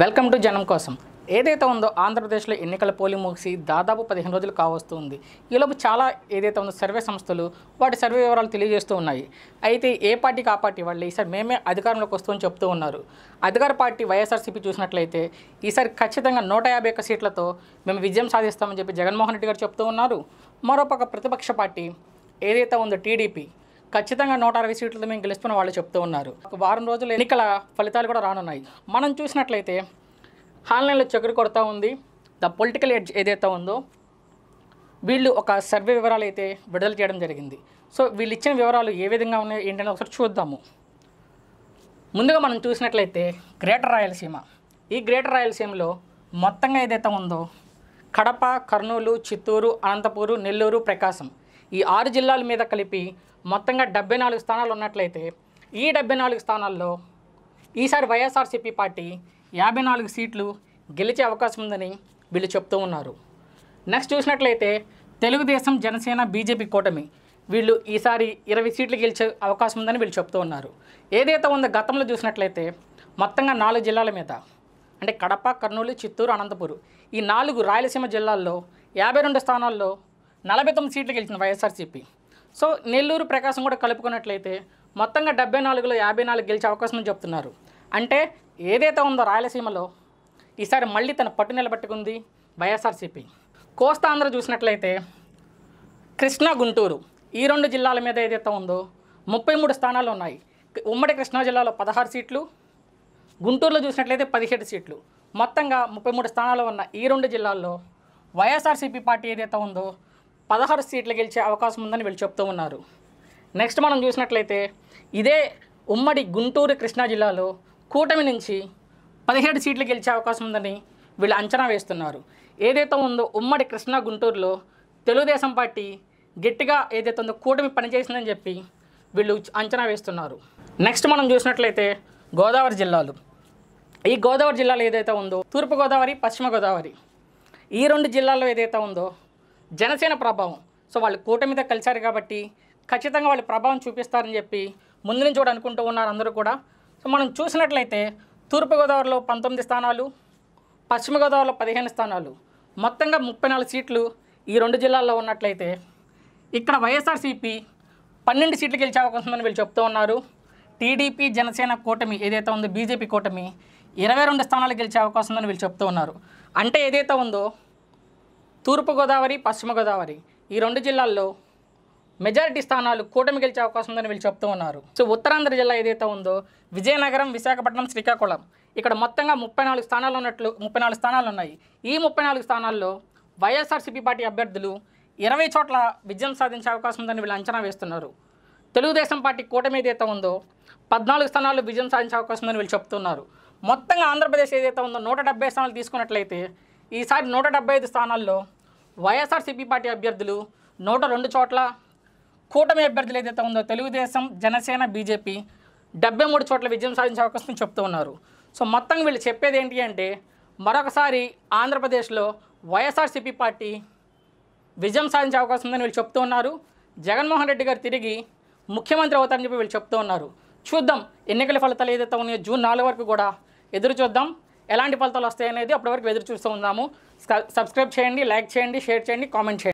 welcome to జనం కోసం ఏదైతే ఉందో ఆంధ్రప్రదేశ్లో ఎన్నికల పోలింగ్ ముగిసి దాదాపు పదిహేను రోజులు కావస్తూ ఉంది ఈలోపు చాలా ఏదైతే ఉందో సర్వే సంస్థలు వాటి సర్వే వివరాలు తెలియజేస్తూ ఉన్నాయి అయితే ఏ పార్టీకి ఆ పార్టీ వాళ్ళు ఈసారి మేమే అధికారంలోకి వస్తామని చెప్తూ ఉన్నారు అధికార పార్టీ వైఎస్ఆర్సీపీ చూసినట్లయితే ఈసారి ఖచ్చితంగా నూట యాభై సీట్లతో మేము విజయం సాధిస్తామని చెప్పి జగన్మోహన్ రెడ్డి గారు చెప్తూ ఉన్నారు మరోపక్క ప్రతిపక్ష పార్టీ ఏదైతే ఉందో టీడీపీ ఖచ్చితంగా నూట అరవై సీట్లతో మేము గెలుస్తున్న వాళ్ళు చెప్తూ ఉన్నారు ఒక వారం రోజులు ఎన్నికల ఫలితాలు కూడా రానున్నాయి మనం చూసినట్లయితే ఆన్లైన్లో చక్కరు కొడతా ఉంది ద పొలిటికల్ ఎడ్జ్ ఏదైతే ఉందో వీళ్ళు ఒక సర్వే వివరాలు అయితే విడుదల చేయడం జరిగింది సో వీళ్ళు ఇచ్చిన వివరాలు ఏ విధంగా ఉన్నాయి ఏంటనే ఒకసారి చూద్దాము ముందుగా మనం చూసినట్లయితే గ్రేటర్ రాయలసీమ ఈ గ్రేటర్ రాయలసీమలో మొత్తంగా ఏదైతే ఉందో కడప కర్నూలు చిత్తూరు అనంతపూరు నెల్లూరు ప్రకాశం ఈ ఆరు జిల్లాల మీద కలిపి మొత్తంగా డెబ్బై నాలుగు స్థానాలు ఉన్నట్లయితే ఈ డెబ్బై నాలుగు స్థానాల్లో ఈసారి వైఎస్ఆర్సీపీ పార్టీ యాభై నాలుగు సీట్లు గెలిచే అవకాశం ఉందని వీళ్ళు చెప్తూ ఉన్నారు నెక్స్ట్ చూసినట్లయితే తెలుగుదేశం జనసేన బీజేపీ కూటమి వీళ్ళు ఈసారి ఇరవై సీట్లు గెలిచే అవకాశం ఉందని వీళ్ళు చెప్తూ ఉన్నారు ఏదైతే ఉందో గతంలో చూసినట్లయితే మొత్తంగా నాలుగు జిల్లాల మీద అంటే కడప కర్నూలు చిత్తూరు అనంతపురం ఈ నాలుగు రాయలసీమ జిల్లాల్లో యాభై రెండు స్థానాల్లో నలభై తొమ్మిది సీట్లు గెలిచింది వైఎస్ఆర్సీపీ సో నెల్లూరు ప్రకాశం కూడా కలుపుకున్నట్లయితే మొత్తంగా డెబ్బై నాలుగులో యాభై నాలుగు గెలిచే అవకాశం చెప్తున్నారు అంటే ఏదైతే ఉందో రాయలసీమలో ఈసారి మళ్ళీ తన పట్టు నిలబెట్టుకుంది వైఎస్ఆర్సీపీ కోస్తాంధ్ర చూసినట్లయితే కృష్ణా గుంటూరు ఈ రెండు జిల్లాల మీద ఏదైతే ఉందో ముప్పై మూడు స్థానాలు ఉన్నాయి ఉమ్మడి కృష్ణా జిల్లాలో పదహారు సీట్లు గుంటూరులో చూసినట్లయితే పదిహేడు సీట్లు మొత్తంగా ముప్పై మూడు స్థానాలు ఉన్న ఈ రెండు జిల్లాల్లో వైఎస్ఆర్సీపీ పార్టీ ఏదైతే ఉందో పదహారు సీట్లు గెలిచే అవకాశం ఉందని వీళ్ళు చెప్తూ ఉన్నారు నెక్స్ట్ మనం చూసినట్లయితే ఇదే ఉమ్మడి గుంటూరు కృష్ణా జిల్లాలో కూటమి నుంచి పదిహేడు సీట్లు గెలిచే అవకాశం ఉందని వీళ్ళు అంచనా వేస్తున్నారు ఏదైతే ఉందో ఉమ్మడి కృష్ణా గుంటూరులో తెలుగుదేశం పార్టీ గట్టిగా ఏదైతే ఉందో కూటమి పనిచేసిందని చెప్పి వీళ్ళు అంచనా వేస్తున్నారు నెక్స్ట్ మనం చూసినట్లయితే గోదావరి జిల్లాలు ఈ గోదావరి జిల్లాలో ఏదైతే ఉందో తూర్పుగోదావరి పశ్చిమ గోదావరి ఈ రెండు జిల్లాల్లో ఏదైతే ఉందో జనసేన ప్రభావం సో వాళ్ళు మీద కలిశారు కాబట్టి ఖచ్చితంగా వాళ్ళు ప్రభావం చూపిస్తారని చెప్పి ముందు నుంచి కూడా అనుకుంటూ ఉన్నారు అందరూ కూడా సో మనం చూసినట్లయితే తూర్పుగోదావరిలో పంతొమ్మిది స్థానాలు పశ్చిమ గోదావరిలో పదిహేను స్థానాలు మొత్తంగా ముప్పై నాలుగు సీట్లు ఈ రెండు జిల్లాల్లో ఉన్నట్లయితే ఇక్కడ వైఎస్ఆర్సీపీ పన్నెండు సీట్లు గెలిచే అవకాశం ఉందని వీళ్ళు చెప్తూ ఉన్నారు టీడీపీ జనసేన కూటమి ఏదైతే ఉందో బీజేపీ కూటమి ఇరవై రెండు స్థానాలు గెలిచే అవకాశం ఉందని వీళ్ళు చెప్తూ ఉన్నారు అంటే ఏదైతే ఉందో తూర్పుగోదావరి పశ్చిమ గోదావరి ఈ రెండు జిల్లాల్లో మెజారిటీ స్థానాలు కూటమి గెలిచే అవకాశం ఉందని వీళ్ళు చెప్తూ ఉన్నారు సో ఉత్తరాంధ్ర జిల్లా ఏదైతే ఉందో విజయనగరం విశాఖపట్నం శ్రీకాకుళం ఇక్కడ మొత్తంగా ముప్పై నాలుగు స్థానాలు ఉన్నట్లు ముప్పై నాలుగు స్థానాలు ఉన్నాయి ఈ ముప్పై నాలుగు స్థానాల్లో వైఎస్ఆర్సీపీ పార్టీ అభ్యర్థులు ఇరవై చోట్ల విజయం సాధించే అవకాశం ఉందని వీళ్ళు అంచనా వేస్తున్నారు తెలుగుదేశం పార్టీ కూటమి ఏదైతే ఉందో పద్నాలుగు స్థానాలు విజయం సాధించే అవకాశం ఉందని వీళ్ళు చెప్తున్నారు మొత్తంగా ఆంధ్రప్రదేశ్ ఏదైతే ఉందో నూట డెబ్బై స్థానాలు తీసుకున్నట్లయితే ఈసారి నూట ఐదు స్థానాల్లో వైఎస్ఆర్సీపీ పార్టీ అభ్యర్థులు నూట రెండు చోట్ల కూటమి అభ్యర్థులు ఏదైతే ఉందో తెలుగుదేశం జనసేన బీజేపీ డెబ్బై మూడు చోట్ల విజయం సాధించే అవకాశం చెప్తూ ఉన్నారు సో మొత్తం వీళ్ళు చెప్పేది ఏంటి అంటే మరొకసారి ఆంధ్రప్రదేశ్లో వైఎస్ఆర్సీపీ పార్టీ విజయం సాధించే అవకాశం ఉందని వీళ్ళు చెప్తూ ఉన్నారు జగన్మోహన్ రెడ్డి గారు తిరిగి ముఖ్యమంత్రి అవుతారని చెప్పి వీళ్ళు చెప్తూ ఉన్నారు చూద్దాం ఎన్నికల ఫలితాలు ఏదైతే ఉన్నాయో జూన్ నాలుగు వరకు కూడా ఎదురు చూద్దాం ఎలాంటి ఫలితాలు వస్తాయనేది అప్పటి వరకు ఎదురు చూస్తూ ఉందాము సబ్స్క్రైబ్ చేయండి లైక్ చేయండి షేర్ చేయండి కామెంట్ చేయండి